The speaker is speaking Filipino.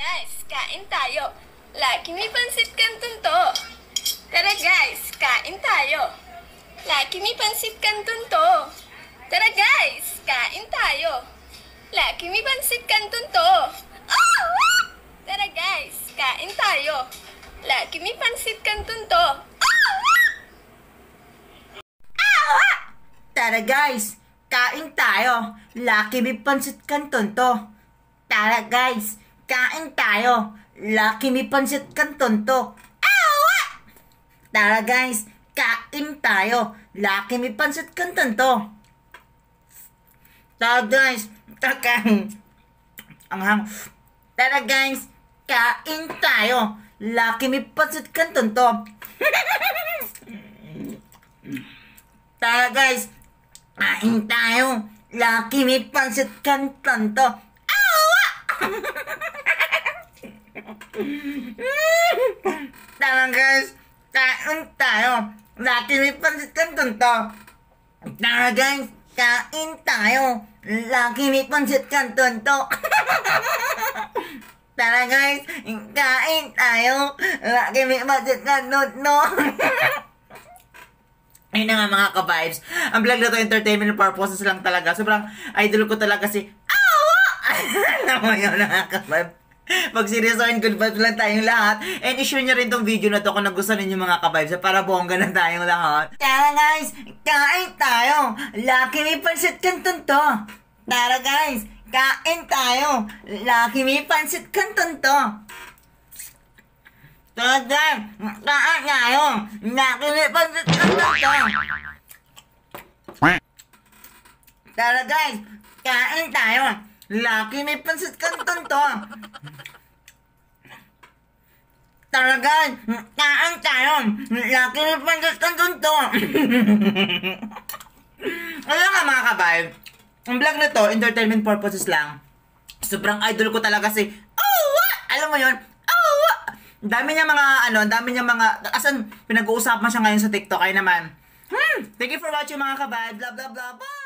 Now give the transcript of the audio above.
Guys, kain tayo. Laki may pansit canton to. Tara guys, kain tayo. Laki may pansit canton to. Tara guys, kain tayo. Laki may pansit canton to. Ah! Tara guys, kain tayo. Laki may pansit canton to. Ah! Tara guys, kain tayo. Laki may pansit kanton to. Tara guys, Kain tayo. Lucky may pansit kanton to. Awa! Tara guys, kain tayo. Lucky may pansit kanton to. Tara guys, kakain. Ang hang. Tara guys, kain tayo. Lucky may pansit kanton to. Tara guys, kain tayo. Lucky may pansit kanton to. Awa! Tara guys, kain tayo. Lagi may pansitan kanto. Tara guys, kain tayo. Lagi may pansit kanton to. Tara guys, kain tayo. Lagi may pansit kanton to. Ayun na nga mga ka-vibes. Ang vlog na to entertainment purposes lang talaga. Sobrang idol ko talaga si Awa! Alam mo yun mga ka-vibes. Mag-seryosohin, good vibes lang tayong lahat. And i-share nyo rin tong video na to kung nagustuhan ninyo mga ka para bongga na tayong lahat. Tara guys, kain tayo. Lucky may pansit canton to. Tara guys, kain tayo. Lucky may pansit canton to. Tara guys, kain tayo. Lucky may pansit canton to. Tara guys, kain tayo. Lucky may pansit canton to. Talaga, taan tayo. Laki na panjastan dun to. Alam nga mga kabayo, ang vlog na to, entertainment purposes lang. Sobrang idol ko talaga si, oh, what? Alam mo yon oh, dami niya mga, ano, dami niya mga, asan, pinag-uusapan siya ngayon sa TikTok, ay naman. Hmm, thank you for watching mga kabayo. Blah, blah, blah, blah.